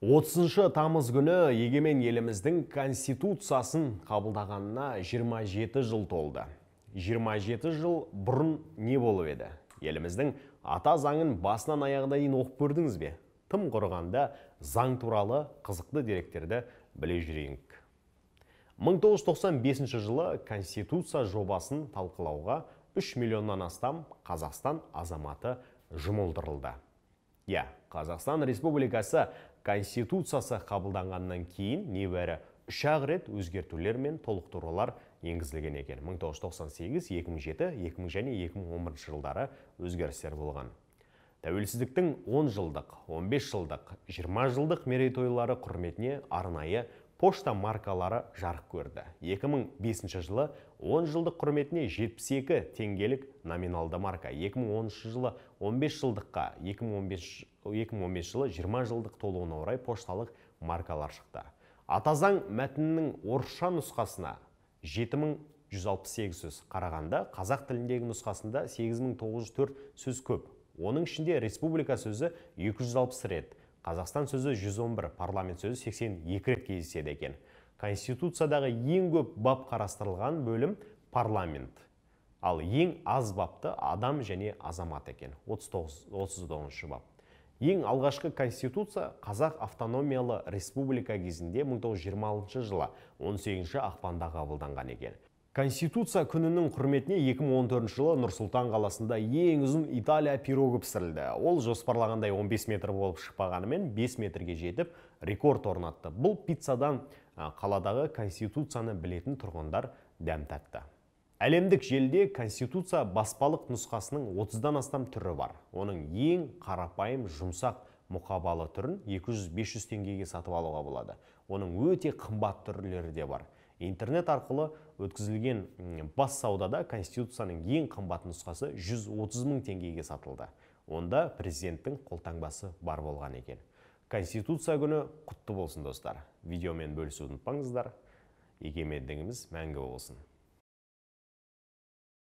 30 тамыз күні егемен еліміздің конституциясын қабылдағанына 27 жыл толды. 27 жыл бұрын не болып еді? Еліміздің ата заңын басынан аяғына дейін оқып көрдіңіз бе? Тым құрғанда заң туралы қызықты деректерді біле жүрейік. 1995 жылы Конституция жобасын талқылауға 3 миллионнан астам Қазақстан азаматы жұмылдырылды иә қазақстан республикасы конституциясы қабылданғаннан кейін небәрі үш ақ рет өзгертулер мен толықтырулар енгізілген екен 1998-2007-2000 және 2011 жылдары өзгерістер болған тәуелсіздіктің 10 жылдық 15 жылдық 20 жылдық мерейтойлары құрметіне арнайы пошта маркалары жарық көрді 2005 жылы 10 жылдық құрметіне 72 теңгелік номиналды марка 2010 жылы 15 жылдыққа 2015, 2015 жылы 20 жылдық толуына орай пошталық маркалар шықты атазаң мәтінінің орысша нұсқасына 7168 сөз қарағанда қазақ тіліндегі нұсқасында 8904 сөз көп оның ішінде республика сөзі 260 рет қазақстан сөзі 111, парламент сөзі 82 рет кездеседі екен конституциядағы ең көп бап қарастырылған бөлім парламент ал ең аз бапты адам және азамат екен 39, шы бап ең алғашқы конституция қазақ автономиялы республика кезінде 1920 жылы 18 ақпанда қабылданған екен Конституция күнінің құрметіне 2014 жылы Нұрсұлтан қаласында ең ұзын Италия пирогы пісірілді. Ол жоспарлағандай 15 метр болып шықпағанымен 5 метрге жетіп рекорд орнатты. Бұл пиццадан қаладағы Конституцияны білетін тұрғындар дәм тәтті. Әлемдік желде Конституция баспалық нұсқасының 30-дан астам түрі бар. Оның ең қарапайым жұмсақ мұқабалы түрін 200-500 теңгеге сатып алуға болады. Оның өте қымбат түрлері де бар интернет арқылы өткізілген бас саудада конституцияның ең қымбат нұсқасы 130 мың теңгеге сатылды онда президенттің қолтаңбасы бар болған екен конституция күні құтты болсын достар видеомен бөлісуді ұмытпаңыздар егемендігіміз мәңгі болсын